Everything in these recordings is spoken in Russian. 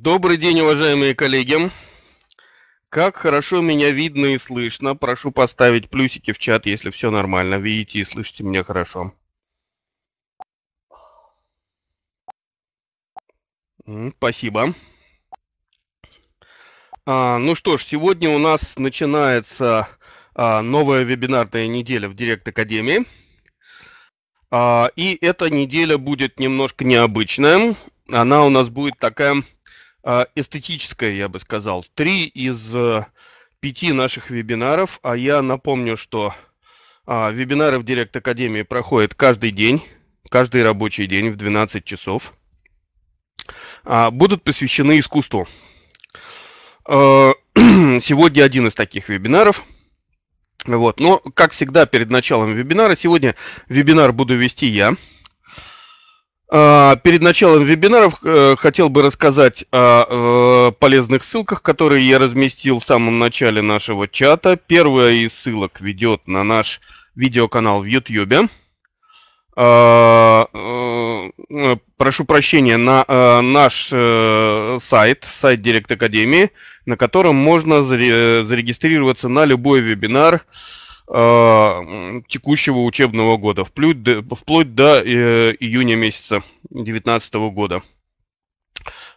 Добрый день, уважаемые коллеги. Как хорошо меня видно и слышно. Прошу поставить плюсики в чат, если все нормально. Видите и слышите меня хорошо. Спасибо. А, ну что ж, сегодня у нас начинается а, новая вебинарная неделя в Директ Академии. А, и эта неделя будет немножко необычная. Она у нас будет такая а, эстетическое, я бы сказал. Три из э, пяти наших вебинаров, а я напомню, что а, вебинары в Директ Академии проходят каждый день, каждый рабочий день в 12 часов, а, будут посвящены искусству. Сегодня один из таких вебинаров – вот. Но, как всегда, перед началом вебинара, сегодня вебинар буду вести я. А, перед началом вебинаров э, хотел бы рассказать о э, полезных ссылках, которые я разместил в самом начале нашего чата. Первая из ссылок ведет на наш видеоканал в YouTube. А, э, прошу прощения, на наш сайт, сайт Директ Академии, на котором можно зарегистрироваться на любой вебинар, а, текущего учебного года, вплоть до, вплоть до э, июня месяца 2019 года.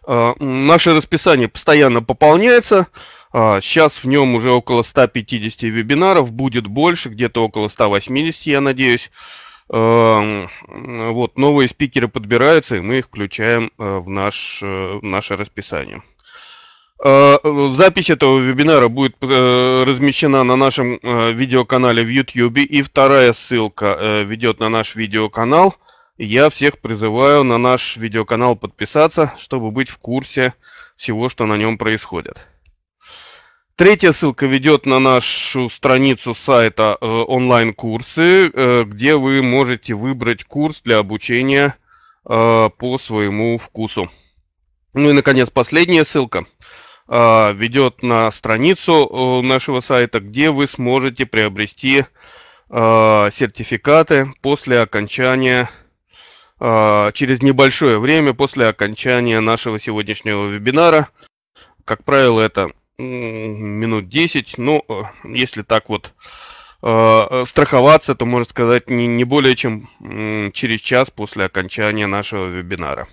Э, наше расписание постоянно пополняется. Э, сейчас в нем уже около 150 вебинаров, будет больше, где-то около 180, я надеюсь. Э, вот, новые спикеры подбираются, и мы их включаем э, в, наш, э, в наше расписание. Э, запись этого вебинара будет э, размещена на нашем э, видеоканале в YouTube. И вторая ссылка ведет на наш видеоканал. Я всех призываю на наш видеоканал подписаться, чтобы быть в курсе всего, что на нем происходит. Третья ссылка ведет на нашу страницу сайта онлайн-курсы, где вы можете выбрать курс для обучения по своему вкусу. Ну и, наконец, последняя ссылка – а, ведет на страницу э, нашего сайта, где вы сможете приобрести а, сертификаты после окончания, а, через небольшое время после окончания нашего сегодняшнего вебинара. Как правило, это минут 10, но э, если так вот э, страховаться, то, можно сказать, не, не более чем через час после окончания нашего вебинара.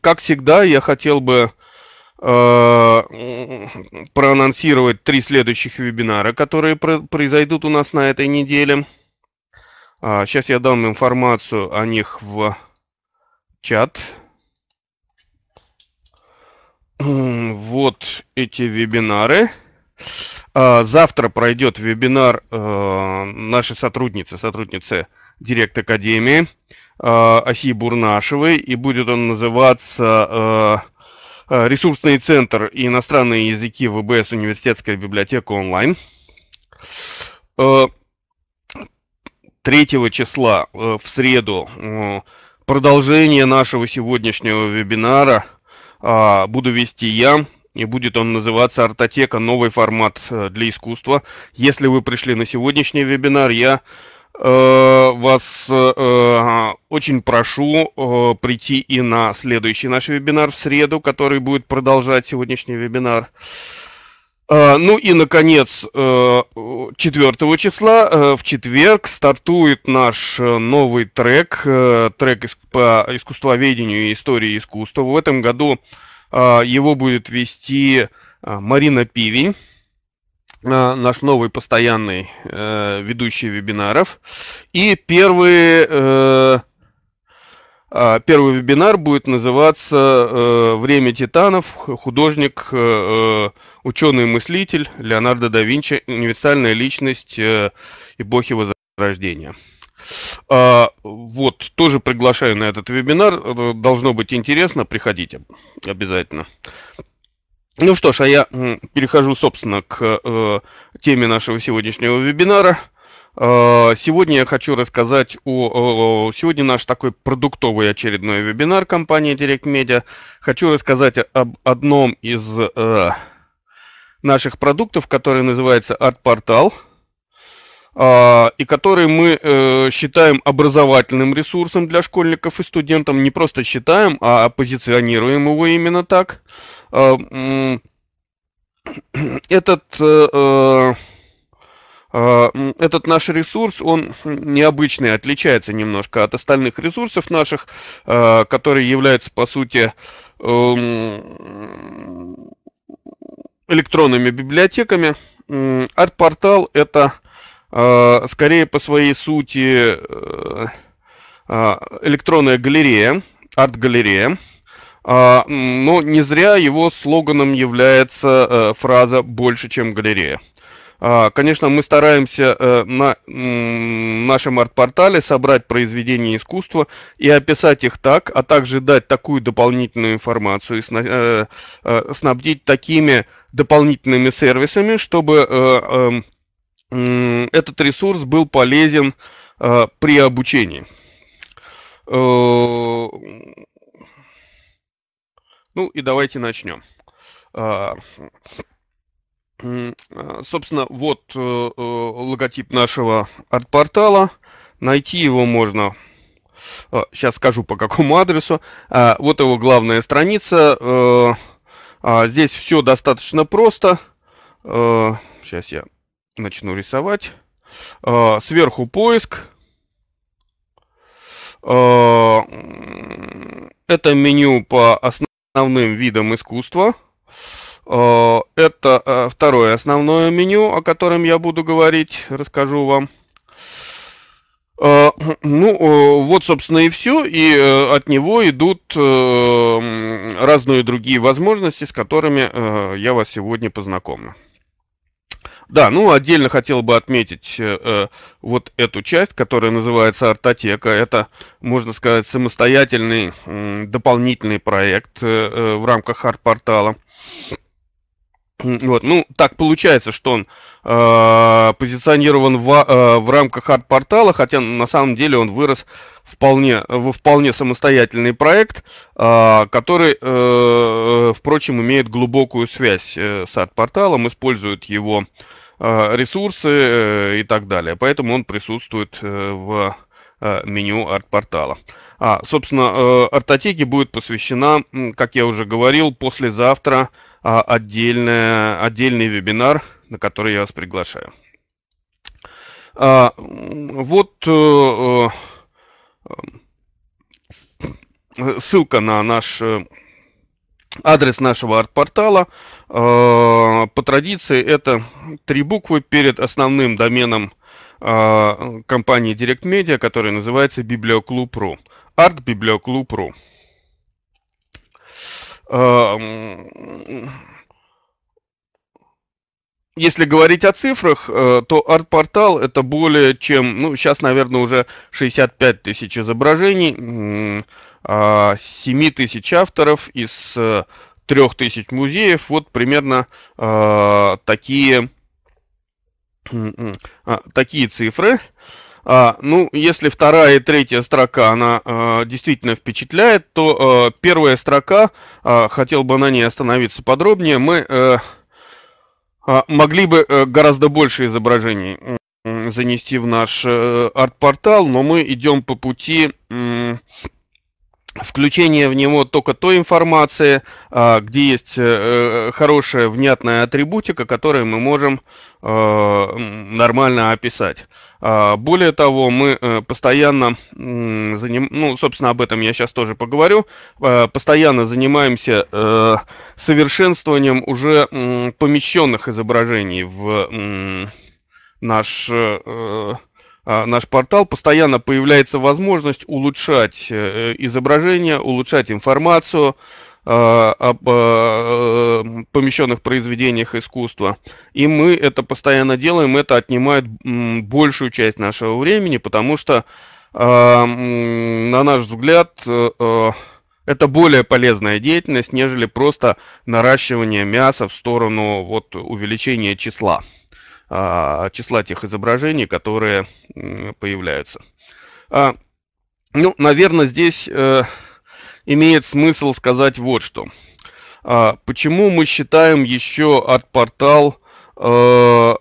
Как всегда, я хотел бы Э, проанонсировать три следующих вебинара, которые произойдут у нас на этой неделе. Сейчас а, я дам информацию о них в чат. Вот эти вебинары. А, завтра пройдет вебинар э, нашей сотрудницы, сотрудницы Директ Академии э, Оси Бурнашевой, и будет он называться Э, ресурсный центр иностранные языки ВБС университетская библиотека онлайн. 3 э, числа э, в среду продолжение нашего сегодняшнего вебинара а, буду вести я, и будет он называться «Артотека. Новый формат для искусства». Если вы пришли на сегодняшний вебинар, я Э, вас э, э, очень прошу прийти и на следующий наш вебинар в среду, который будет продолжать сегодняшний вебинар. ну и, наконец, 4 числа в четверг стартует наш новый трек, трек по искусствоведению и истории искусства. В этом году его будет вести Марина Пивень наш новый постоянный э, ведущий вебинаров. И первый, э, а, первый вебинар будет называться э, «Время титанов. Художник, э, э ученый-мыслитель Леонардо да Винчи. Универсальная личность э, эпохи Возрождения». А, вот, тоже приглашаю на этот вебинар. Э, должно быть интересно, приходите обязательно. Ну что ж, а я перехожу, собственно, к э, теме нашего сегодняшнего вебинара. Э, сегодня я хочу рассказать о... Э, сегодня наш такой продуктовый очередной вебинар компании Direct Media. Хочу рассказать об одном из э, наших продуктов, который называется AdPortal, э, и который мы э, считаем образовательным ресурсом для школьников и студентов. Не просто считаем, а позиционируем его именно так – Э, этот, э, э, этот наш ресурс, он необычный, отличается немножко от остальных ресурсов наших, которые являются, по сути, эм, электронными библиотеками. Арт-портал – это скорее по своей сути электронная галерея, арт-галерея, а, но не зря его слоганом является э, фраза «больше, чем галерея». А, конечно, мы стараемся э, на нашем арт-портале собрать произведения искусства и описать их так, а также дать такую дополнительную информацию и э, снабдить такими дополнительными сервисами, чтобы эм, этот ресурс был полезен при обучении. Ну и давайте начнем. А, а, собственно, вот э, э, логотип нашего арт-портала. Найти его можно сейчас э, скажу по какому адресу. А, вот его главная страница. здесь все достаточно просто. сейчас я начну рисовать. сверху поиск. Это меню по основному основным видом искусства. Э, это э, второе основное меню, о котором я буду говорить, расскажу вам. Э, ну, вот, собственно, и все. И от него идут разные другие возможности, с которыми я вас сегодня познакомлю. Да, ну отдельно хотел бы отметить э, э, вот эту часть, которая называется «Артотека». Это, можно сказать, самостоятельный э, дополнительный проект э, э, в рамках арт-портала. Вот, ну, так получается, что он э, позиционирован в, э, в рамках арт-портала, хотя на самом деле он вырос вполне, во вполне самостоятельный проект, э, который, э, э впрочем, имеет глубокую связь э, с арт-порталом, использует его э, Э, ресурсы э, и так далее. Поэтому он присутствует э, в меню арт-портала. А, собственно, артотеке будет посвящена, как я уже говорил, послезавтра а, отдельная, отдельный вебинар, на который я вас приглашаю. А, вот ссылка на наш адрес нашего арт-портала. Э, по традиции это три буквы перед основным доменом э, компании Direct Media, который называется biblioclub.ru. artbiblioclub.ru. Эм, если говорить о цифрах, э, то арт-портал это более чем, ну, сейчас, наверное, уже 65 тысяч изображений, 7 а, тысяч авторов из 3000 музеев, вот примерно э, такие, э, такие цифры. А, ну, если вторая и третья строка, она э, действительно впечатляет, то э, первая строка, э, хотел бы на ней остановиться подробнее, мы э, а, могли бы э, гораздо больше изображений занести в наш э, арт-портал, но мы идем по пути... Э, включение в него только той информации, а, где есть э, э, хорошая, внятная атрибутика, которую мы можем э, нормально описать. А, более того, мы постоянно, заним... ну, собственно, об этом я сейчас тоже поговорю, а, постоянно занимаемся совершенствованием уже помещенных изображений в наш а, наш портал, постоянно появляется возможность улучшать э, э, изображение, улучшать информацию а, об а, э, помещенных произведениях искусства. И мы это постоянно делаем, это отнимает большую часть нашего времени, потому что, на наш взгляд, это более полезная деятельность, нежели просто наращивание мяса в сторону вот, увеличения числа а, числа тех изображений, которые появляются. А, ну, наверное, здесь э, имеет смысл сказать вот что. А, почему мы считаем еще от портал э,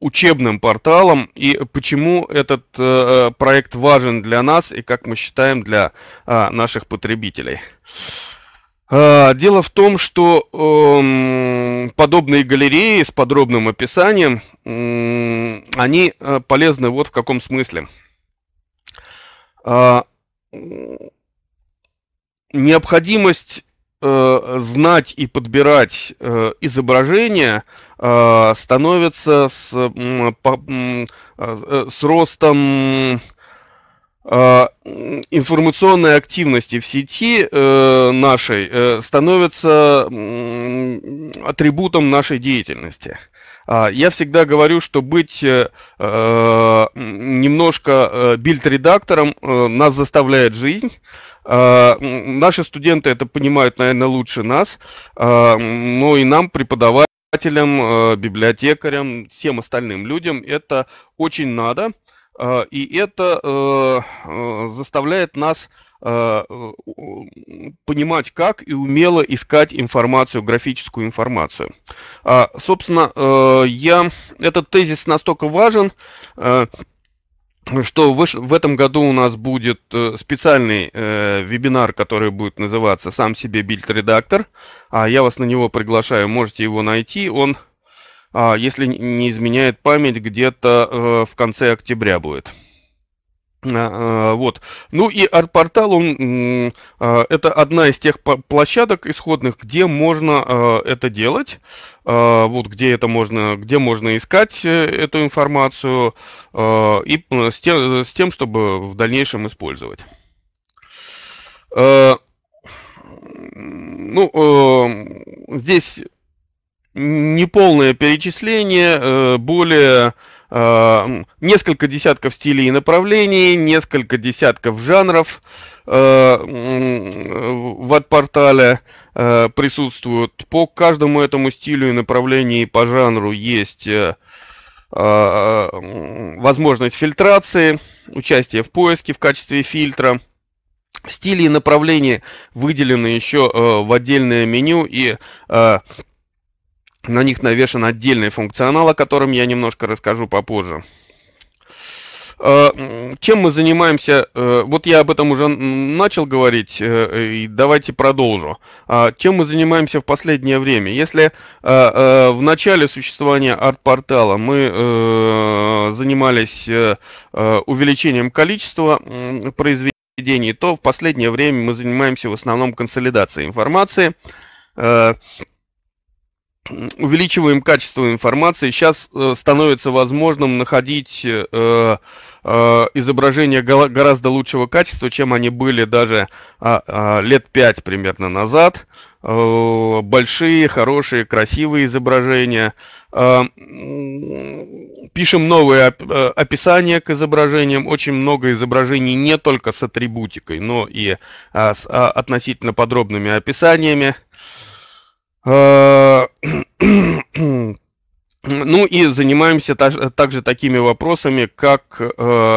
учебным порталом и почему этот э, проект важен для нас и как мы считаем для а, наших потребителей? А, дело в том, что э, подобные галереи с подробным описанием, э, они полезны вот в каком смысле. А, э, необходимость знать и подбирать э, изображения э, становится с, по, э, с ростом Э, информационной активности в сети э, нашей э, становится атрибутом нашей деятельности. А, я всегда говорю, что быть немножко бильд-редактором нас заставляет жизнь. А, наши студенты это понимают, наверное, лучше нас, а, но и нам преподавателям, библиотекарям, всем остальным людям это очень надо, Э, и это э, э, заставляет нас понимать, как и умело искать информацию, графическую информацию. А, собственно, я, этот тезис настолько важен, что в, этом году у нас будет специальный вебинар, который будет называться «Сам себе бильд-редактор». А я вас на него приглашаю, можете его найти. Он а если не изменяет память, где-то э, в конце октября будет. А, э, вот. Ну и арт-портал, он, э, это одна из тех площадок исходных, где можно это делать, вот где это можно, где можно искать эту информацию и с тем, с тем чтобы в дальнейшем использовать. Ну, здесь неполное перечисление, э, более э, несколько десятков стилей и направлений, несколько десятков жанров э, в портале присутствуют. По каждому этому стилю и направлению и по жанру есть возможность фильтрации, участие в поиске в качестве фильтра. Стили и направления выделены еще в отдельное меню и на них навешен отдельный функционал, о котором я немножко расскажу попозже. Э, чем мы занимаемся? Э, вот я об этом уже начал говорить, э, и давайте продолжу. А, чем мы занимаемся в последнее время? Если в начале существования арт-портала мы занимались увеличением количества произведений, то в последнее время мы занимаемся в основном консолидацией информации увеличиваем качество информации. Сейчас э, становится возможным находить э, э, изображения гораздо лучшего качества, чем они были даже а, а, лет 5 примерно назад. большие, хорошие, красивые изображения. пишем новые описания к изображениям. Очень много изображений не только с атрибутикой, но и а, с относительно подробными описаниями. Э, Э, ну и занимаемся также такими вопросами, как э,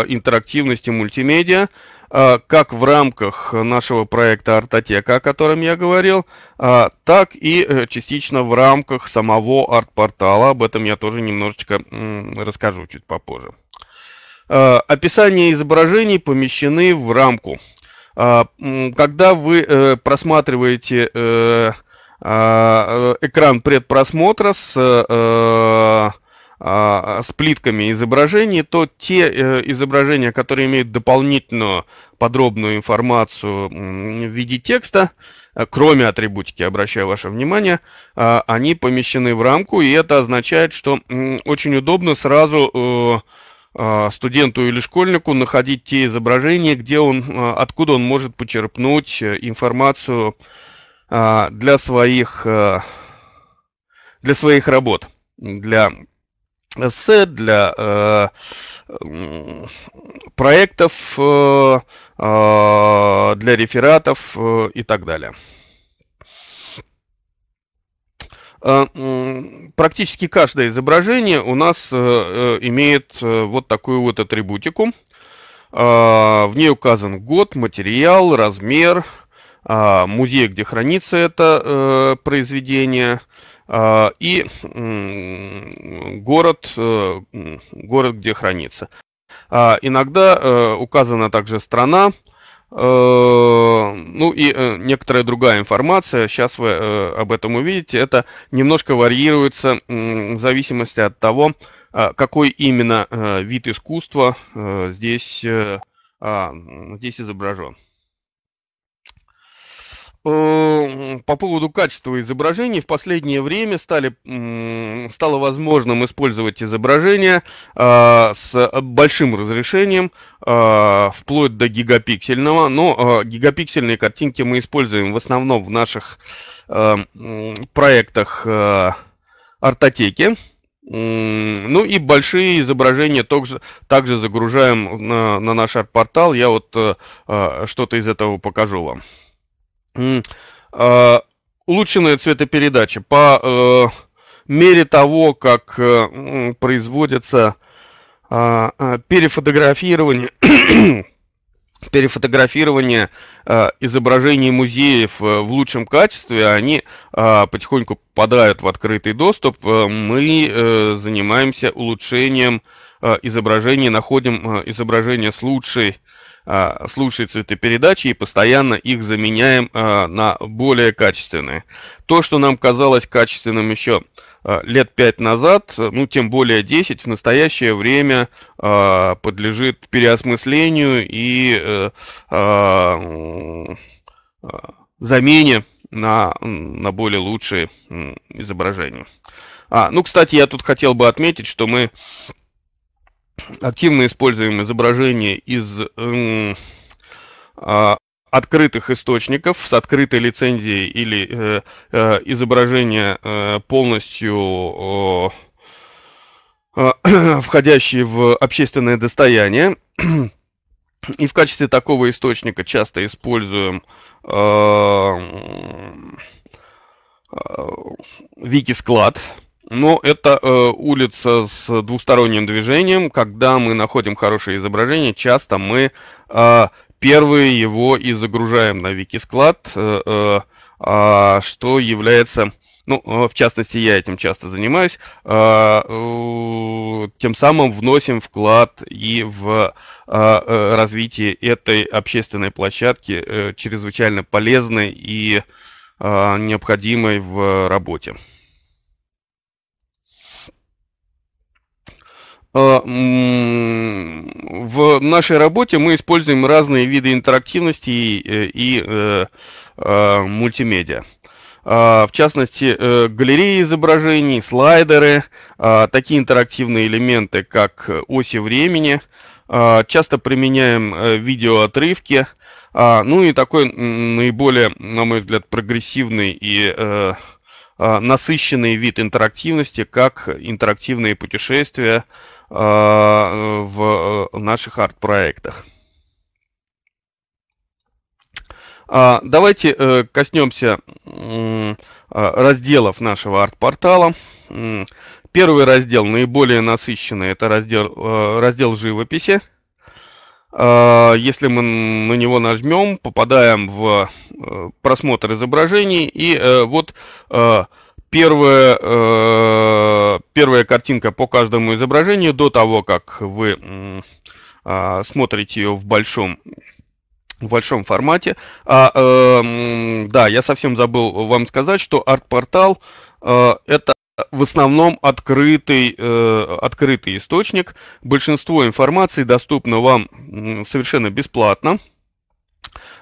интерактивность и мультимедиа, э, как в рамках нашего проекта «Артотека», о котором я говорил, так и частично в рамках самого арт-портала. Об этом я тоже немножечко расскажу чуть попозже. Описание изображений помещены в рамку. Когда вы просматриваете Э, э, экран предпросмотра с э, а, с плитками изображений, то те изображения, которые имеют дополнительную подробную информацию в виде текста, кроме атрибутики, обращаю ваше внимание, они помещены в рамку, и это означает, что очень удобно сразу студенту или школьнику находить те изображения, где он, откуда он может почерпнуть информацию а, для своих, э, для своих работ, для эссе, для э, проектов, э, а, для рефератов и так далее. А, практически каждое изображение у нас имеет вот такую вот атрибутику. В ней указан год, материал, размер, а, музей, где хранится это э, произведение, а, и город, э, город, где хранится. А, иногда э, указана также страна, ну и некоторая другая информация, сейчас вы об этом увидите, это немножко варьируется в зависимости от того, какой именно вид искусства здесь, здесь изображен. Э, по поводу качества изображений в последнее время стали, стало возможным использовать изображения э, с э, большим разрешением, вплоть до гигапиксельного, но гигапиксельные картинки мы используем в основном в наших проектах артотеки. Ну и большие изображения также, также загружаем на, на наш арт-портал. Я вот что-то из этого покажу вам. А, улучшенная цветопередача по э, мере того, как э, производится а, а, перефотографирование перефотографирование изображений музеев э, в лучшем качестве, они потихоньку попадают в открытый доступ. мы занимаемся улучшением изображений, находим э, изображения с лучшей а, лучшие цветы передачи и постоянно их заменяем а, на более качественные. То, что нам казалось качественным еще а, лет 5 назад, ну тем более 10, в настоящее время подлежит переосмыслению и э, замене на, на более лучшие изображения. А, ну, кстати, я тут хотел бы отметить, что мы активно используем изображение из э, открытых источников с открытой лицензией или э, э изображение э, полностью э, э, входящие в общественное достояние. И в качестве такого источника часто используем э, э, вики-склад. Э, но ну, это э, улица с двусторонним движением. Когда мы находим хорошее изображение, часто мы э, первые его и загружаем на Wikisклад, э, э, а, что является ну, э, в частности, я этим часто занимаюсь, э, э, тем самым вносим вклад и в развитие этой общественной площадки, чрезвычайно полезной и необходимой в работе. А, в нашей работе мы используем разные виды интерактивности и, и, э, и э, а, мультимедиа. А, в частности, э, галереи изображений, слайдеры, такие интерактивные элементы, как э, оси времени. Часто применяем видеоотрывки. Ну и такой наиболее, на мой взгляд, прогрессивный и насыщенный вид интерактивности, как интерактивные путешествия, в э, наших арт-проектах. А, давайте э, коснемся а, разделов нашего арт-портала. Первый раздел, наиболее насыщенный, это раздел, э, раздел живописи. А, если мы на него нажмем, попадаем в просмотр изображений, и вот первая, э, первая картинка по каждому изображению до того, как вы а, смотрите ее в большом в большом формате. А, э, да, я совсем забыл вам сказать, что арт-портал э, это в основном открытый, э, открытый источник. Большинство информации доступно вам совершенно бесплатно.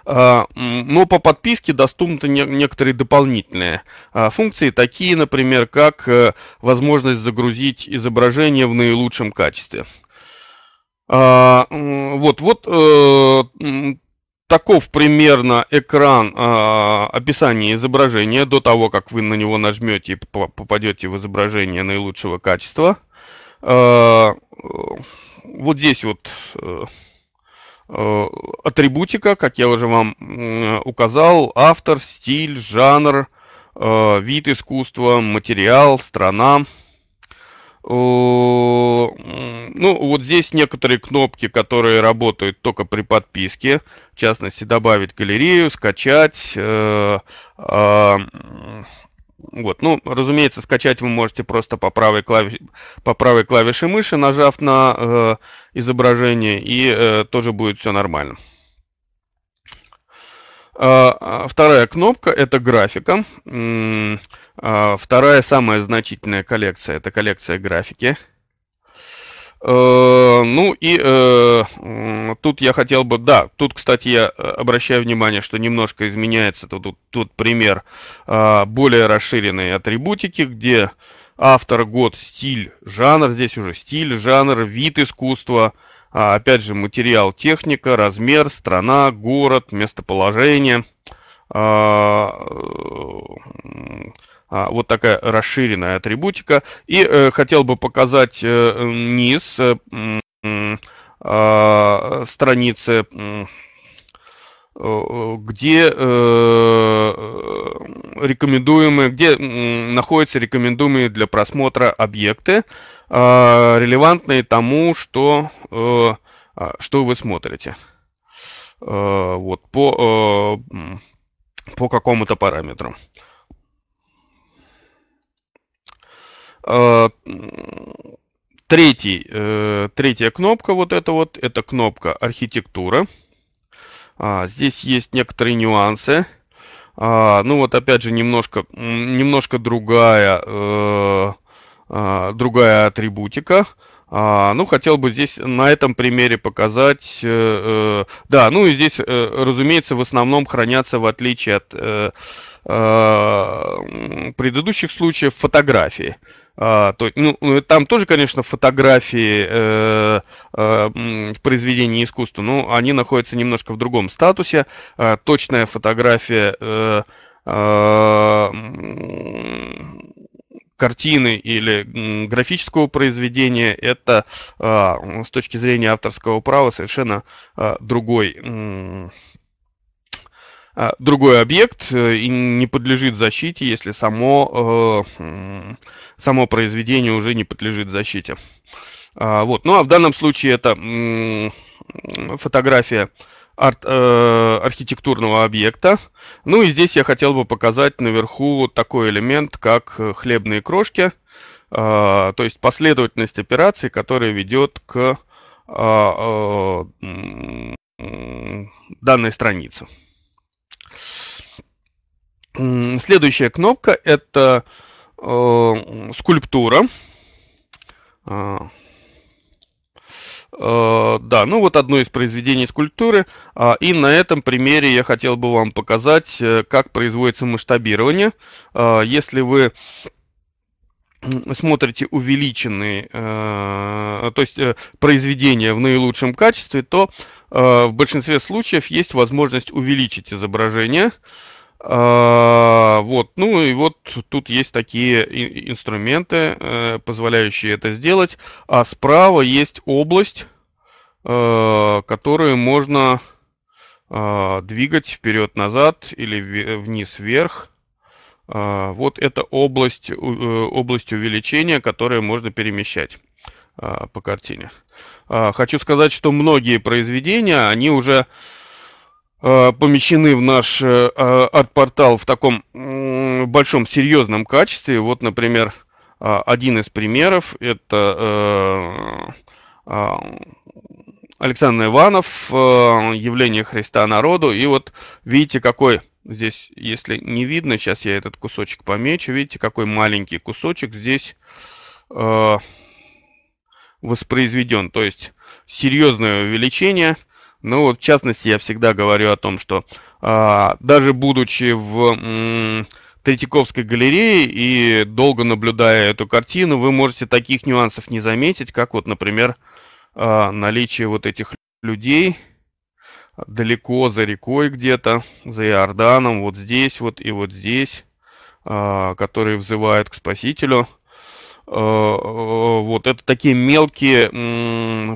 А, но по подписке доступны некоторые дополнительные а, функции, такие, например, как э, возможность загрузить изображение в наилучшем качестве. А, вот, вот э, таков примерно экран описания изображения до того, как вы на него нажмете и попадете в изображение наилучшего качества. Э, вот здесь вот... Э, Э, атрибутика, как я уже вам указал, автор, стиль, жанр, э, вид искусства, материал, страна. Э, ну, вот здесь некоторые кнопки, которые работают только при подписке. В частности, добавить галерею, скачать, а, вот, ну, разумеется, скачать вы можете просто по правой, клави... по правой клавише мыши, нажав на э, изображение, и э, тоже будет все нормально. А, а, вторая кнопка – это графика. А, вторая самая значительная коллекция – это коллекция графики. Э, ну и э, тут я хотел бы, да, тут, кстати, я э, обращаю внимание, что немножко изменяется тут, тут, тут пример э, более расширенные атрибутики, где автор, год, стиль, жанр, здесь уже стиль, жанр, вид искусства, а, опять же материал, техника, размер, страна, город, местоположение. А, э, а, вот такая расширенная атрибутика. И э, хотел бы показать э, низ э, а, страницы, где рекомендуемые, где находятся рекомендуемые для просмотра объекты, а, релевантные тому, что, что вы смотрите. Вот по, по какому-то параметру. Э, третий, э, третья кнопка вот эта вот, это кнопка архитектура. А, здесь есть некоторые нюансы. А, ну вот опять же немножко, немножко другая, э, а, другая атрибутика. А, ну, хотел бы здесь на этом примере показать. Э, э, да, ну и здесь, э, разумеется, в основном хранятся, в отличие от Э, предыдущих случаев фотографии. А, то, ну, ну там тоже, конечно, фотографии э, э, произведений искусства, но они находятся немножко в другом статусе. А, точная фотография э, э, картины или графического произведения это э, с точки зрения авторского права совершенно э, другой. Э, а, другой объект э, и не подлежит защите, если само, э, само произведение уже не подлежит защите. А, вот. Ну а в данном случае это фотография ар э, архитектурного объекта. Ну и здесь я хотел бы показать наверху такой элемент, как хлебные крошки, а, то есть последовательность операций, которая ведет к данной странице. Следующая кнопка это э, скульптура. А, э, да, ну вот одно из произведений скульптуры. А, и на этом примере я хотел бы вам показать, э, как производится масштабирование. А, если вы смотрите увеличенные, э, то есть э, произведения в наилучшем качестве, то э, в большинстве случаев есть возможность увеличить изображение. вот, ну и вот тут есть такие инструменты, позволяющие это сделать. А справа есть область, которую можно двигать вперед-назад или вниз-вверх. А, вот это область, э, область увеличения, которую можно перемещать а, по картине. А, хочу сказать, что многие произведения, они уже помещены в наш э, арт-портал в таком большом серьезном качестве. Вот, например, один из примеров это э, Александр Иванов, явление Христа народу. И вот видите, какой Здесь, если не видно, сейчас я этот кусочек помечу. Видите, какой маленький кусочек здесь э, воспроизведен. То есть серьезное увеличение. Ну вот, в частности, я всегда говорю о том, что э, даже будучи в м, Третьяковской галерее и долго наблюдая эту картину, вы можете таких нюансов не заметить, как вот, например, э, наличие вот этих людей – далеко за рекой где-то, за Иорданом, вот здесь вот и вот здесь, а, которые взывают к Спасителю. А, а, вот это такие мелкие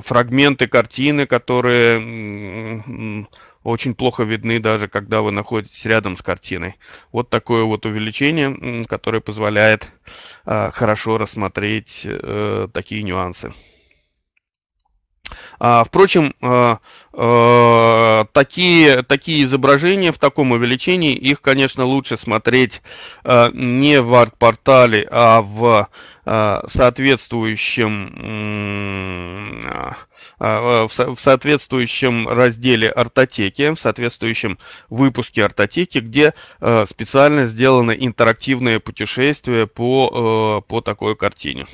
фрагменты картины, которые очень плохо видны даже, когда вы находитесь рядом с картиной. Вот такое вот увеличение, которое позволяет хорошо рассмотреть э, такие нюансы. А, впрочем, а, а, такие, такие изображения в таком увеличении, их, конечно, лучше смотреть не в арт-портале, а в соответствующем в соответствующем разделе артотеки, в соответствующем выпуске артотеки, где специально сделаны интерактивные путешествия по, по такой картине.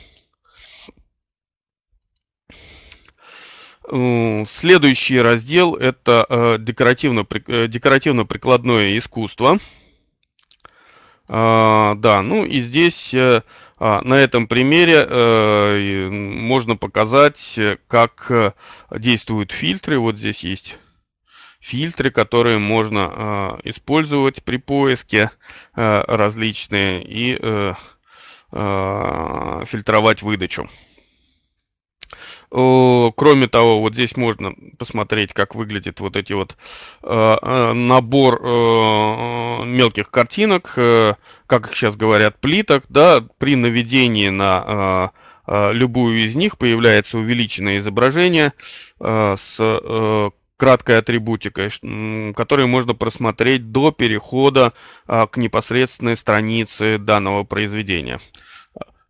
Следующий раздел – это э, э, декоративно-прикладное искусство. А, да, ну и здесь э, а, на этом примере можно показать, как действуют фильтры. Вот здесь есть фильтры, которые можно а, использовать при поиске различные и фильтровать выдачу. Э, кроме того, вот здесь можно посмотреть, как выглядит вот эти вот э, э, набор мелких картинок, как их сейчас говорят, плиток, да, при наведении на любую из них появляется увеличенное изображение с краткой атрибутикой, которые можно просмотреть до перехода к непосредственной странице данного произведения.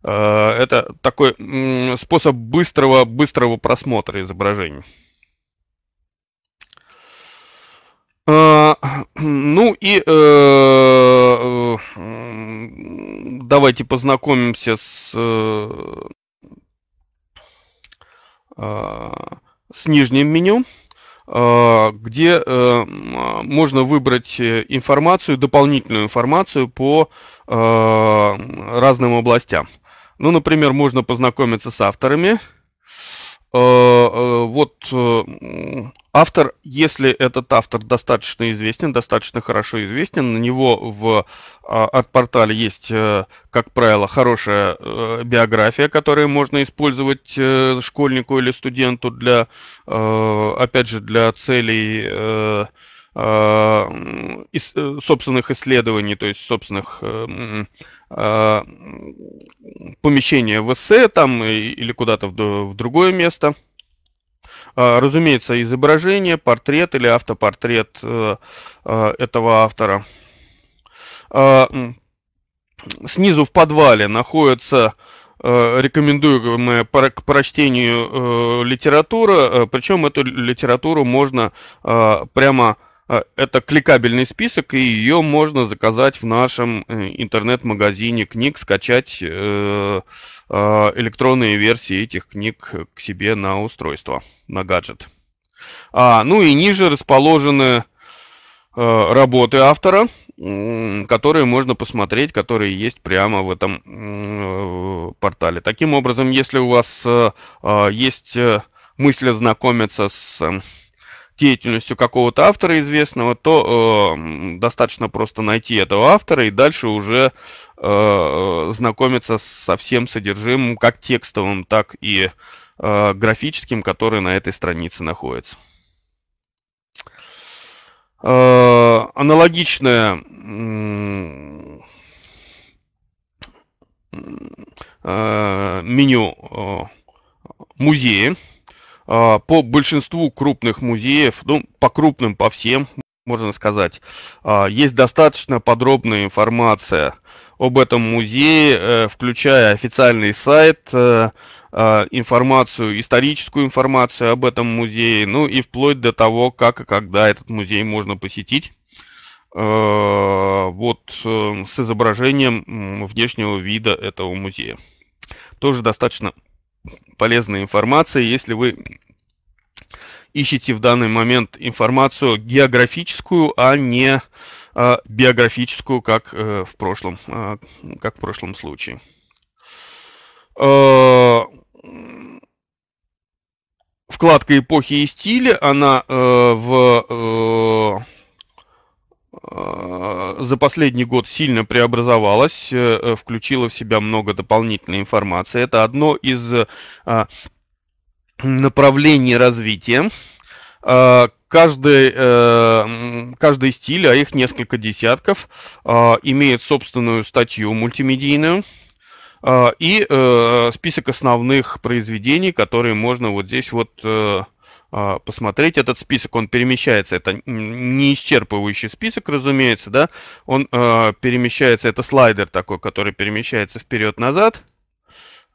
Э, это такой способ быстрого, быстрого просмотра изображений. Э, ну и э, давайте познакомимся с, с нижним меню где можно выбрать информацию, дополнительную информацию по разным областям. Ну, например, можно познакомиться с авторами. Э, э, вот э, автор, если этот автор достаточно известен, достаточно хорошо известен, на него в от а, портале есть, как правило, хорошая биография, которую можно использовать школьнику или студенту для, опять же, для целей Э, э, собственных исследований, то есть собственных э, помещения в эссе там или куда-то в, в другое место. Разумеется, изображение, портрет или автопортрет этого автора. Снизу в подвале находится рекомендуемая к прочтению литература, причем эту литературу можно прямо а, это кликабельный список, и ее можно заказать в нашем э, интернет-магазине книг, скачать э, а, электронные версии этих книг к себе на устройство, на гаджет. А, ну и ниже расположены э, работы автора, которые можно посмотреть, которые есть прямо в этом портале. Таким образом, если у вас а, есть мысль знакомиться с деятельностью какого-то автора известного, то э, достаточно просто найти этого автора и дальше уже э, э, знакомиться со всем содержимым, как текстовым, так и э, графическим, который на этой странице находится. Э, аналогичная э, меню э, музея а, по большинству крупных музеев, ну, по крупным, по всем, можно сказать, а, есть достаточно подробная информация об этом музее, э, включая официальный сайт, э, а, информацию, историческую информацию об этом музее, ну и вплоть до того, как и когда этот музей можно посетить. Э, вот с изображением внешнего вида этого музея. Тоже достаточно полезная информация, если вы ищете в данный момент информацию географическую, а не э, биографическую, как э, в прошлом, э, как в прошлом случае. Э, вкладка эпохи и стили, она э, в э, за последний год сильно преобразовалась, э, э, включила в себя много дополнительной информации. Это одно из э, направлений развития. Каждый, каждый стиль, а их несколько десятков, имеет собственную статью мультимедийную и список основных произведений, которые можно вот здесь вот а, посмотреть этот список. Он перемещается, это не исчерпывающий список, разумеется, да, он а, перемещается, это слайдер такой, который перемещается вперед-назад.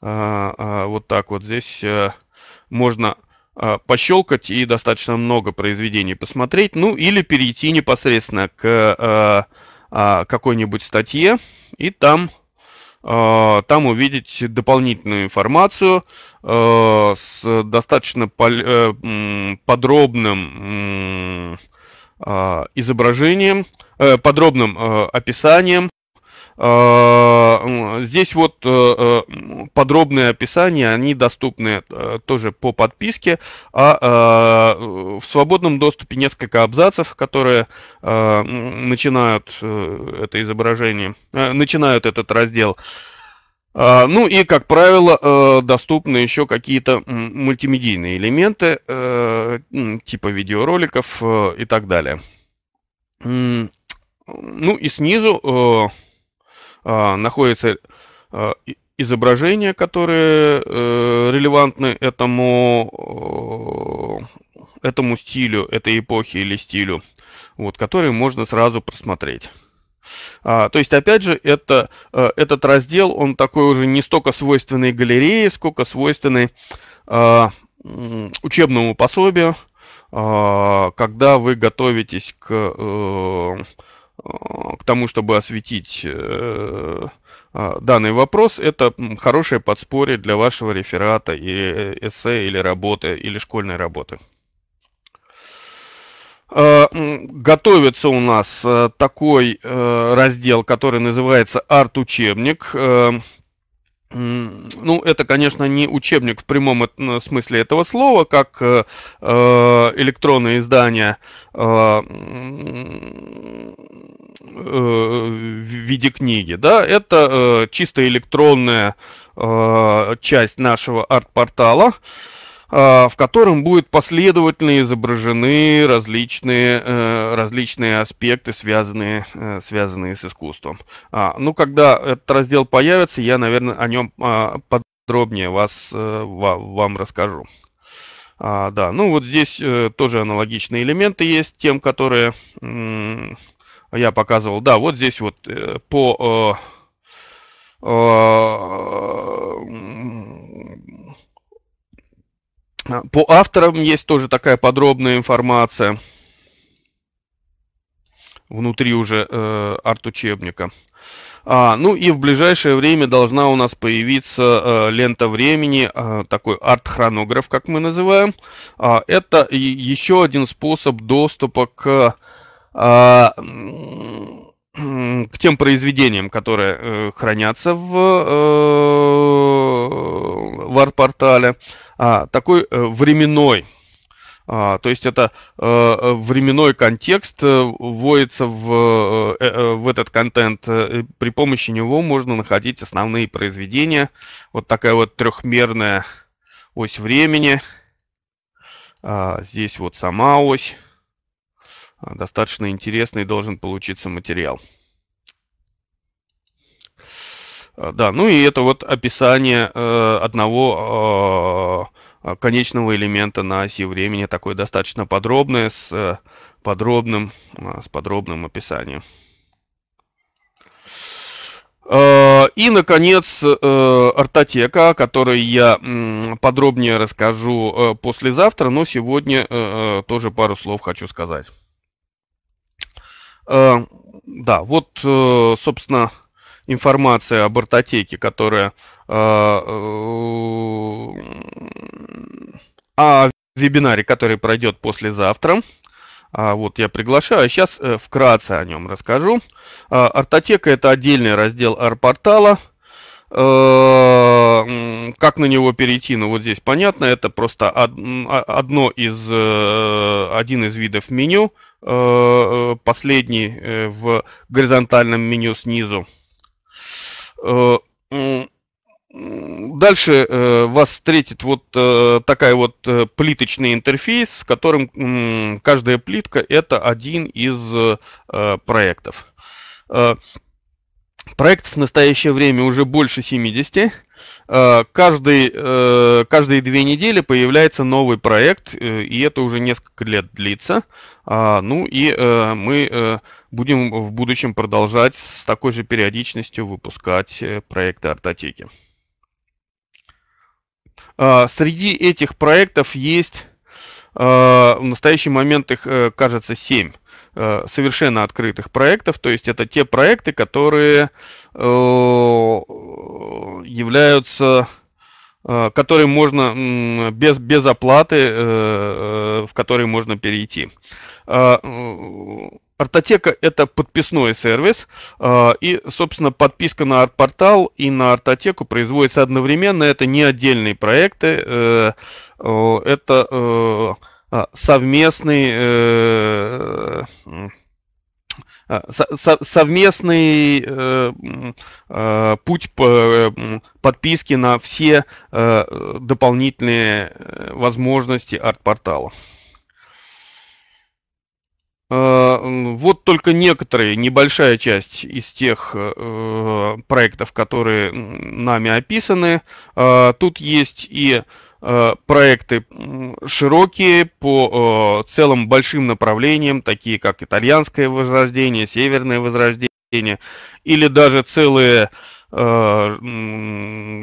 А, вот так вот здесь э, можно пощелкать и достаточно много произведений посмотреть, ну или перейти непосредственно к э, какой-нибудь статье и там Э, там увидеть дополнительную информацию э, с достаточно э, подробным изображением, подробным описанием а, здесь вот э, э, подробные описания, они доступны э, тоже по подписке, а в свободном доступе несколько абзацев, которые начинают это изображение, начинают этот раздел. А, ну и, как правило, доступны еще какие-то мультимедийные элементы, типа видеороликов и так далее. Ну и снизу а, находится а, изображения, которые э, релевантны этому, э, этому стилю, этой эпохи или стилю, вот, которые можно сразу просмотреть. А, то есть, опять же, это, э, этот раздел, он такой уже не столько свойственный галерее, сколько свойственный э, учебному пособию, э, когда вы готовитесь к... Э, Э, к тому, чтобы осветить э, а, данный вопрос, это хорошее подспорье для вашего реферата и э, эссе, или работы, или школьной работы. Готовится у нас такой раздел, который называется «Арт-учебник» ну, это, конечно, не учебник в прямом э, смысле этого слова, как э, э электронное издание э, э, в виде книги, да, это э, чисто электронная э, часть нашего арт-портала, э, Э, в котором будут последовательно изображены различные, э, различные аспекты, связанные, э, связанные с искусством. А, ну, когда этот раздел появится, я, наверное, о нем а, подробнее вас, вам расскажу. А, да, ну вот здесь тоже аналогичные элементы есть тем, которые я показывал. Да, вот здесь вот по э, а, по авторам есть тоже такая подробная информация внутри уже э, арт-учебника. А, ну и в ближайшее время должна у нас появиться э, лента времени, э, такой арт-хронограф, как мы называем. А, это еще один способ доступа к, э, к тем произведениям, которые э, хранятся в, э, в арт-портале а, такой э, временной. А, то есть это э, э временной контекст э, вводится в, э, э, э в этот контент. При помощи него можно находить основные произведения. Вот такая вот трехмерная ось времени. А, здесь вот сама ось. А, достаточно интересный должен получиться материал. Э, да, ну и это вот описание э, одного э, конечного элемента на оси времени, такое достаточно подробное, с подробным, с подробным описанием. И, наконец, ортотека, о которой я подробнее расскажу послезавтра, но сегодня тоже пару слов хочу сказать. Да, вот, собственно, информация об артотеке, которая э, э, о вебинаре, который пройдет послезавтра. А, вот я приглашаю. Сейчас а э, вкратце о нем расскажу. А, Артотека это отдельный раздел R-портала. Как на него перейти? Ну вот здесь понятно, это просто одно из, один из видов меню, последний в горизонтальном меню снизу. Э, дальше э, вас встретит вот э, такая вот плиточный интерфейс, с которым каждая плитка это один из проектов. Проектов в настоящее время уже больше 70. Каждый, каждые две недели появляется новый проект, и это уже несколько лет длится. А, ну и э, мы э, будем в будущем продолжать с такой же периодичностью выпускать э, проекты артотеки. А, среди этих проектов есть, а, в настоящий момент их, кажется, 7 совершенно открытых проектов, то есть это те проекты, которые являются Э, который можно без, без оплаты, э, э, в который можно перейти. Артотека – это подписной сервис, и, собственно, подписка на арт-портал и на артотеку производится одновременно. Это не отдельные проекты, это а, совместный а, со совместный э, э, путь по, подписки на все э, дополнительные э, возможности арт-портала. А, вот только некоторые, небольшая часть из тех э, э, проектов, которые нами описаны. А, тут есть и Э, проекты широкие по э, целым большим направлениям, такие как итальянское возрождение, северное возрождение, или даже целые э,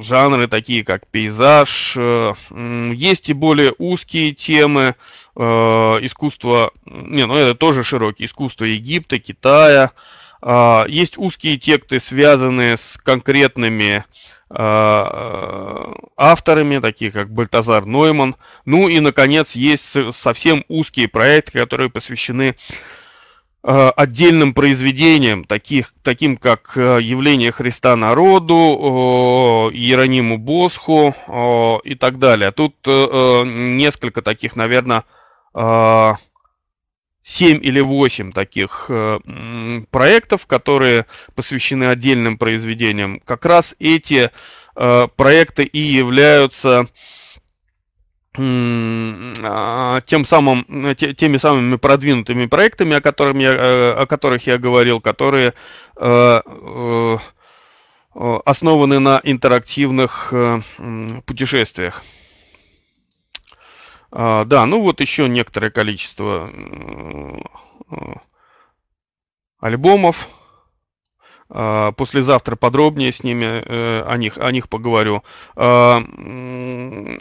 жанры, такие как пейзаж. Есть и более узкие темы искусство, не, ну это тоже широкие, искусство Египта, Китая. А, есть узкие тексты, связанные с конкретными а, э, авторами, такие как Бальтазар Нойман. Ну и, наконец, есть совсем узкие проекты, которые посвящены э, отдельным произведениям, таких, таким как э, «Явление Христа народу», «Иерониму Босху» и так далее. Тут несколько таких, наверное, а, 7 или 8 таких э, проектов, которые посвящены отдельным произведениям. Как раз эти э, проекты и являются а, тем самым, теми самыми продвинутыми проектами, о, которых я, э, о которых я говорил, которые основаны на интерактивных путешествиях. А, да, ну вот еще некоторое количество а, альбомов. А, послезавтра подробнее с ними э, о них, о них поговорю. А,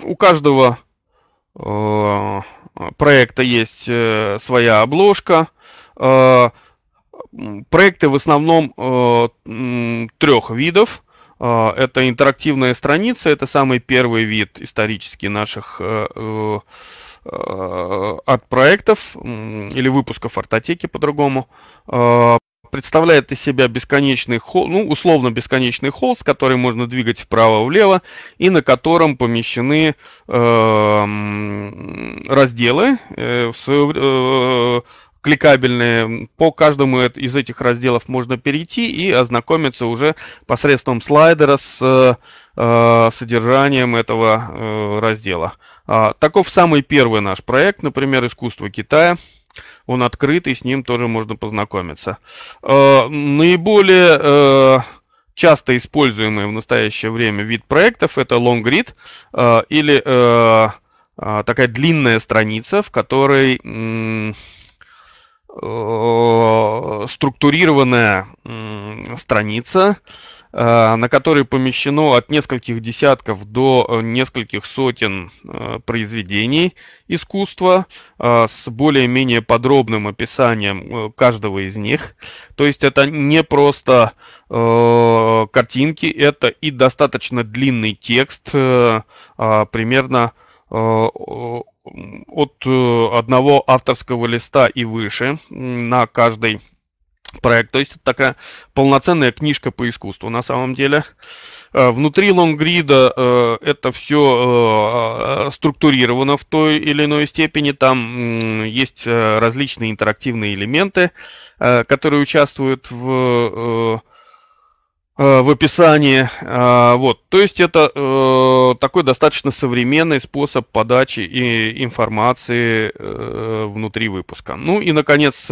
у каждого э, проекта есть э, своя обложка. Проекты в основном трех видов. А, это интерактивная страница, это самый первый вид исторический наших э, э, э, от проектов или выпусков артотеки по-другому а, представляет из себя бесконечный холст, ну, условно бесконечный холст, который можно двигать вправо-влево, и на котором помещены разделы, в, э, кликабельные. По каждому из этих разделов можно перейти и ознакомиться уже посредством слайдера с э, э, содержанием этого э, раздела. А, таков самый первый наш проект, например, «Искусство Китая». Он открыт, и с ним тоже можно познакомиться. А, наиболее часто используемый в настоящее время вид проектов – это long read а, или такая длинная страница, в которой Э, структурированная страница, э, на которой помещено от нескольких десятков до э, нескольких сотен произведений искусства с более-менее подробным описанием каждого из них. То есть это не просто картинки, это и достаточно длинный текст, а, примерно от э, одного авторского листа и выше на каждый проект. То есть это такая полноценная книжка по искусству на самом деле. Э, внутри лонгрида э, это все структурировано в той или иной степени. Там есть различные интерактивные элементы, которые участвуют в Э, в описании. Э, вот. То есть это э, такой достаточно современный способ подачи и информации внутри выпуска. Ну и, наконец,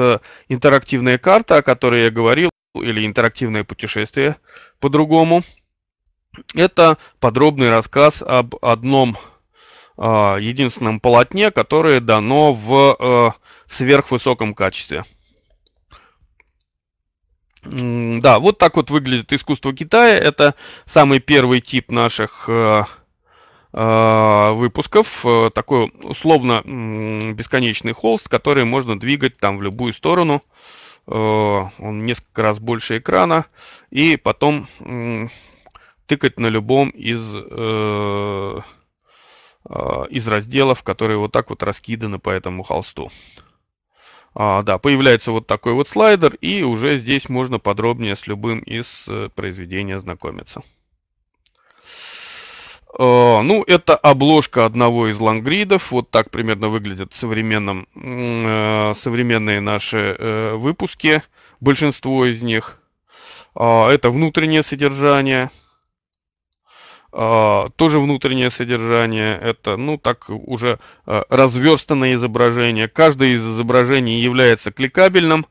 интерактивная карта, о которой я говорил, или интерактивное путешествие по-другому. Это подробный рассказ об одном единственном полотне, которое дано в сверхвысоком качестве. Да, вот так вот выглядит искусство Китая. Это самый первый тип наших э, э, выпусков. Э, такой условно бесконечный холст, который можно двигать там в любую сторону. Он несколько раз больше экрана. И потом тыкать на любом из, из разделов, которые вот так вот раскиданы по этому холсту. А, да, появляется вот такой вот слайдер, и уже здесь можно подробнее с любым из э, произведений ознакомиться. А, ну, это обложка одного из лангридов. Вот так примерно выглядят в современном, э, современные наши э, выпуски, большинство из них. А, это внутреннее содержание – а, тоже внутреннее содержание, это, ну, так уже а, разверстанное изображение. Каждое из изображений является кликабельным.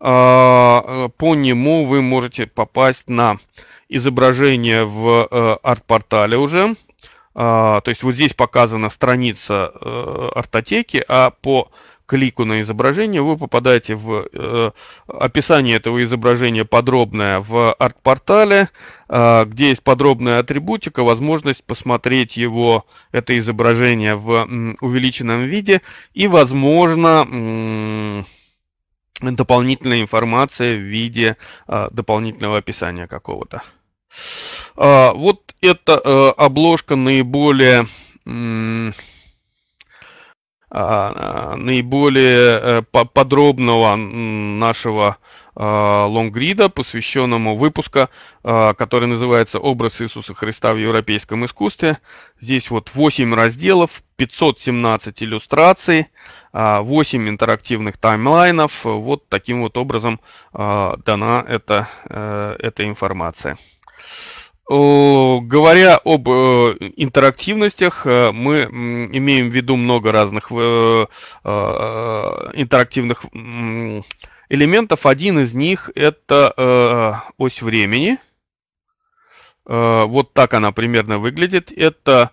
А, по нему вы можете попасть на изображение в э, арт-портале уже. То есть вот здесь показана страница э, артотеки, а по клику на изображение, вы попадаете в э, описание этого изображения подробное в арт-портале, э, где есть подробная атрибутика, возможность посмотреть его, это изображение в м, увеличенном виде и, возможно, м, дополнительная информация в виде э, дополнительного описания какого-то. Э, вот эта э, обложка наиболее... М, а, а, наиболее э, подробного нашего а, лонгрида, посвященному выпуску, который называется «Образ Иисуса Христа в европейском искусстве». Здесь вот 8 разделов, 517 иллюстраций, 8 интерактивных таймлайнов. Вот таким вот образом дана эта, э, эта информация. Э, говоря об э, интерактивностях, э, мы имеем в виду много разных интерактивных элементов. Один из них это ось времени. Вот так она примерно выглядит. Это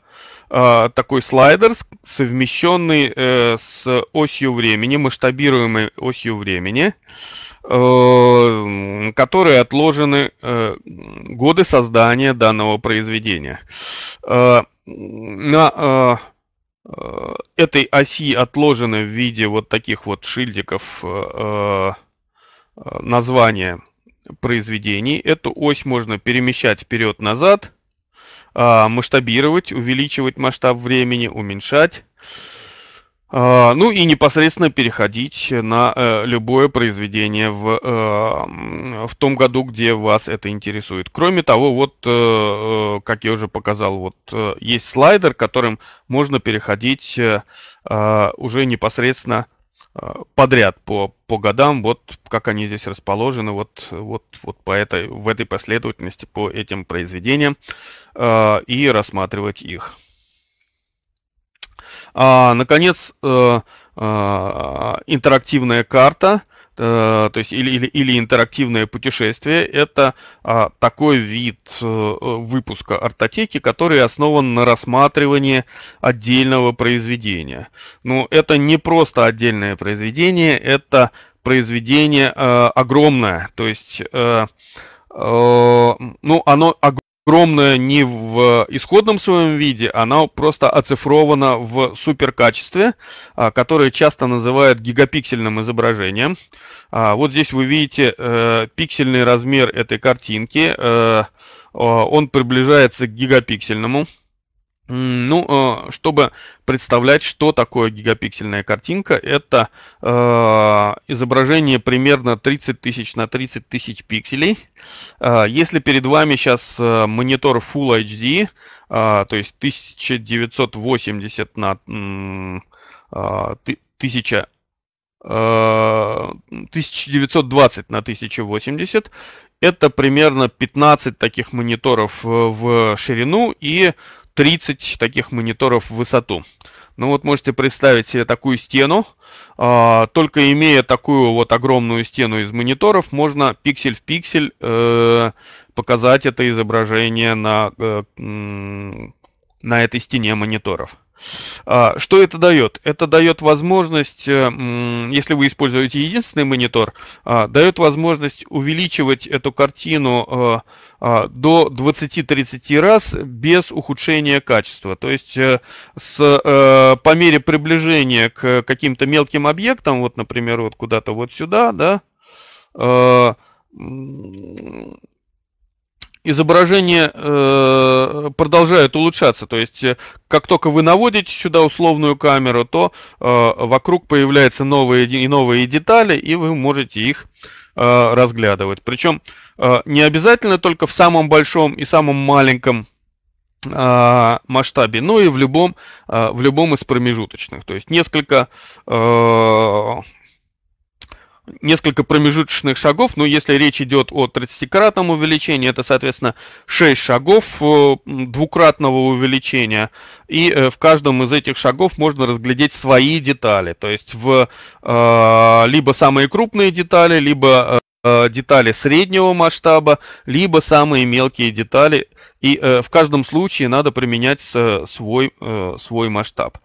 такой слайдер, совмещенный с осью времени, масштабируемой осью времени. Э, которые отложены э, годы создания данного произведения. Э, на этой оси отложены в виде вот таких вот шильдиков названия произведений. Эту ось можно перемещать вперед-назад, масштабировать, увеличивать масштаб времени, уменьшать. А, ну и непосредственно переходить на э, любое произведение в, э, в том году, где вас это интересует. Кроме того, вот, э, как я уже показал, вот есть слайдер, которым можно переходить уже непосредственно подряд по, по годам, вот как они здесь расположены, вот, вот, вот по этой, в этой последовательности, по этим произведениям, и рассматривать их. А, наконец, э, э, интерактивная карта, э, то есть или, или, или интерактивное путешествие, это э, такой вид э, выпуска артотеки, который основан на рассматривании отдельного произведения. Но ну, это не просто отдельное произведение, это произведение э, огромное, то есть, э, э, ну, оно огромное огромная не в исходном своем виде, она просто оцифрована в суперкачестве, а, которое часто называют гигапиксельным изображением. А, вот здесь вы видите э, пиксельный размер этой картинки, э, он приближается к гигапиксельному. Ну, э, чтобы представлять, что такое гигапиксельная картинка, это э, изображение примерно 30 тысяч на 30 тысяч пикселей. Э, если перед вами сейчас э, монитор Full HD, э, то есть 1980 на э, 1000 1920 э, на 1080. Это примерно 15 таких мониторов в ширину и 30 таких мониторов в высоту. Ну вот можете представить себе такую стену. А, только имея такую вот огромную стену из мониторов, можно пиксель в пиксель э, показать это изображение на, э, на этой стене мониторов. А, что это дает? Это дает возможность, э, если вы используете единственный монитор, а, дает возможность увеличивать эту картину э, а, до 20-30 раз без ухудшения качества. То есть э, с, по мере приближения к каким-то мелким объектам, вот, например, вот куда-то вот сюда, да, изображение э, продолжает улучшаться. То есть, э, как только вы наводите сюда условную камеру, то э, вокруг появляются новые и новые детали, и вы можете их э, разглядывать. Причем э, не обязательно только в самом большом и самом маленьком э, масштабе, но и в любом, э, в любом из промежуточных. То есть несколько несколько промежуточных шагов, но если речь идет о 30-кратном увеличении, это, соответственно, 6 шагов э, двукратного увеличения, и э, в каждом из этих шагов можно разглядеть свои детали, то есть в э, либо самые крупные детали, либо Э, детали среднего масштаба, либо самые мелкие детали. И э, в каждом случае надо применять э, свой, э, свой масштаб.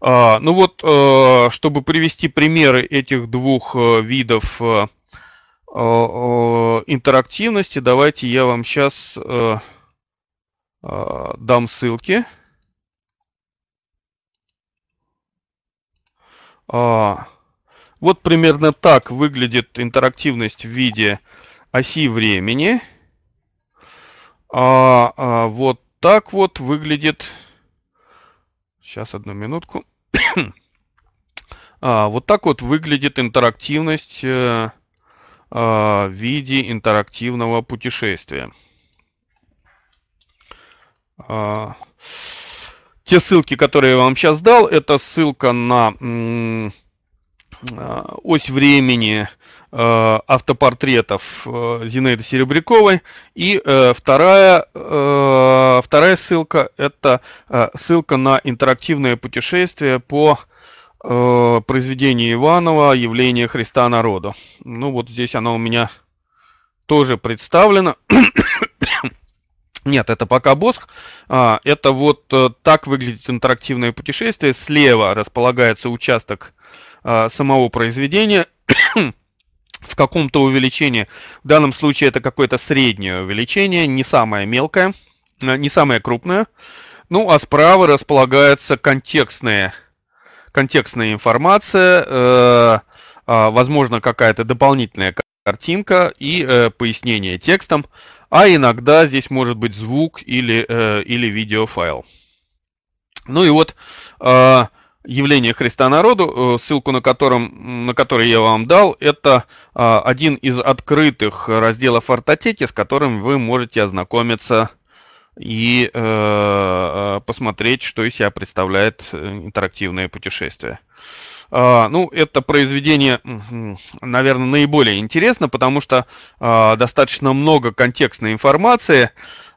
А, ну вот, э, чтобы привести примеры этих двух э, видов э, э, э интерактивности, давайте я вам сейчас э, э, дам ссылки. А, вот примерно так выглядит интерактивность в виде оси времени. А, а вот так вот выглядит... Сейчас, одну минутку. а, вот так вот выглядит интерактивность э, э, в виде интерактивного путешествия. А, те ссылки, которые я вам сейчас дал, это ссылка на... М- Э, ось времени э, автопортретов э, Зинаиды Серебряковой. И вторая, вторая ссылка – это ссылка на интерактивное путешествие по произведению Иванова «Явление Христа народу». Ну вот здесь она у меня тоже представлена. Нет, это пока Босх. А, это вот так выглядит интерактивное путешествие. Слева располагается участок э, а, самого произведения в каком-то увеличении. В данном случае это какое-то среднее увеличение, не самое мелкое, а, не самое крупное. Ну, а справа располагается контекстная, контекстная информация, э, а, возможно, какая-то дополнительная картинка и э, пояснение текстом, а иногда здесь может быть звук или, э, или видеофайл. Ну и вот э, явление Христа народу, э, ссылку на, котором, на который я вам дал, это а, один из открытых разделов артотеки, с которым вы можете ознакомиться и э, э посмотреть, что из себя представляет э, интерактивное путешествие. Э, ну, это произведение, наверное, наиболее интересно, потому что э, достаточно много контекстной информации,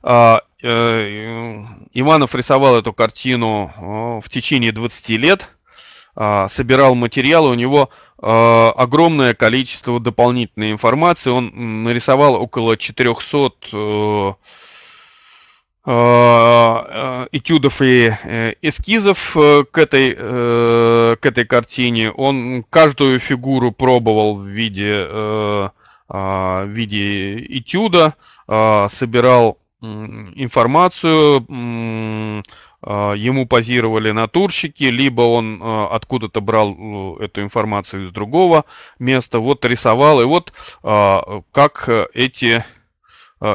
э, Э, Иванов рисовал эту картину э, в течение 20 лет, а, собирал материалы, у него э, огромное количество дополнительной информации, он нарисовал около 400 этюдов и эскизов к этой, к этой картине. Он каждую фигуру пробовал в виде, а, в виде этюда, а, собирал информацию, а, ему позировали натурщики, либо он а, откуда-то брал э, эту информацию из другого места, вот рисовал, и вот а, как эти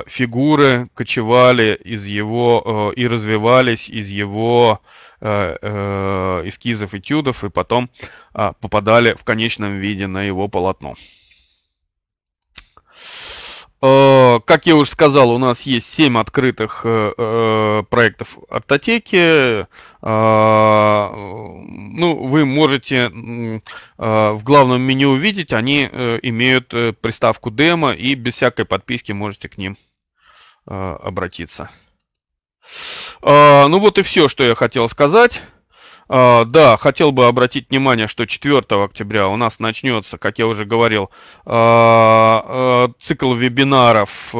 фигуры кочевали из его э, и развивались из его э, эскизов, этюдов, и потом попадали в конечном виде на его полотно. Э, как я уже сказал, у нас есть 7 открытых э, э, проектов Артотеки. Ну, вы можете в главном меню увидеть, они имеют приставку демо и без всякой подписки можете к ним обратиться. Ну вот и все, что я хотел сказать. А, да, хотел бы обратить внимание, что 4 октября у нас начнется, как я уже говорил, а, а, цикл вебинаров,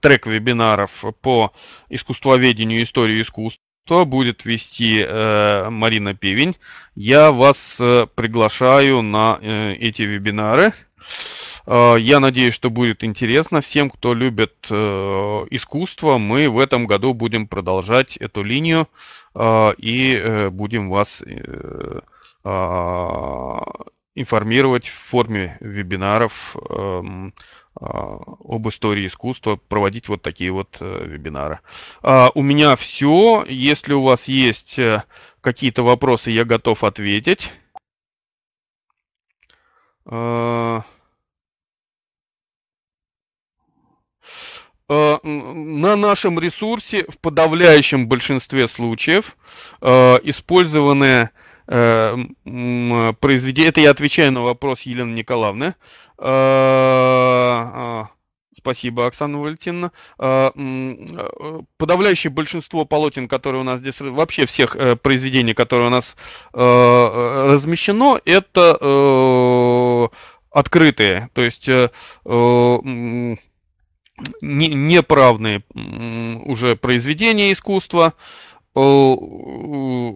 трек вебинаров по искусствоведению и истории искусства будет вести э, Марина Певень. Я вас э, приглашаю на э, эти вебинары. Э, я надеюсь, что будет интересно всем, кто любит э, искусство. Мы в этом году будем продолжать эту линию э, и будем вас а, информировать в форме вебинаров эм, а, об истории искусства, проводить вот такие вот вебинары. А, у меня все. Если у вас есть какие-то вопросы, я готов ответить. Э, на нашем ресурсе в подавляющем большинстве случаев э, использованы э, произведения. Это я отвечаю на вопрос Елены Николаевны. Спасибо, Оксана Валентиновна. Подавляющее большинство полотен, которые у нас здесь, вообще всех произведений, которые у нас размещено, это открытые. То есть неправные уже произведения искусства, э, э,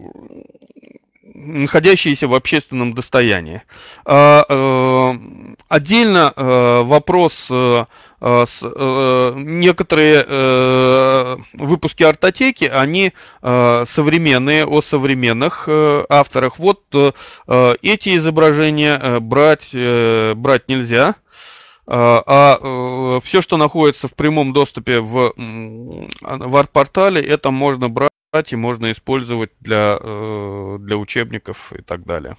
находящиеся в общественном достоянии. А, э, отдельно вопрос с, некоторые выпуски артотеки, они современные, о современных авторах. Вот эти изображения брать, брать нельзя. А, а э, все, что находится в прямом доступе в вард-портале, это можно брать и можно использовать для, э, для учебников и так далее.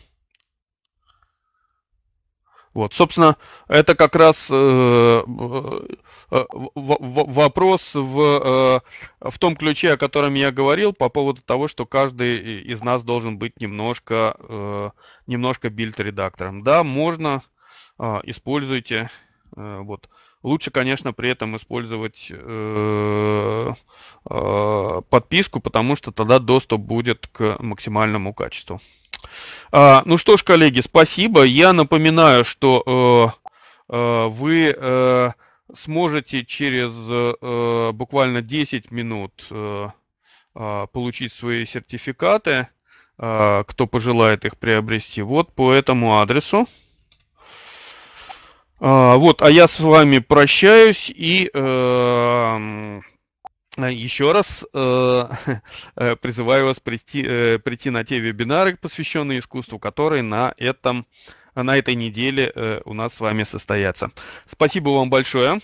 Вот, собственно, это как раз э, э, вопрос в, э, в том ключе, о котором я говорил, по поводу того, что каждый из нас должен быть немножко, э, немножко бильд-редактором. Да, можно, э, используйте, Э, вот. Лучше, конечно, при этом использовать э, э, подписку, потому что тогда доступ будет к максимальному качеству. А, ну что ж, коллеги, спасибо. Я напоминаю, что вы сможете через буквально 10 минут а, получить свои сертификаты, а, кто пожелает их приобрести, вот по этому адресу. А, вот, а я с вами прощаюсь и эм, а, еще раз э, э, призываю вас прийти, э, прийти на те вебинары, посвященные искусству, которые на этом на этой неделе у нас с вами состоятся. Спасибо вам большое.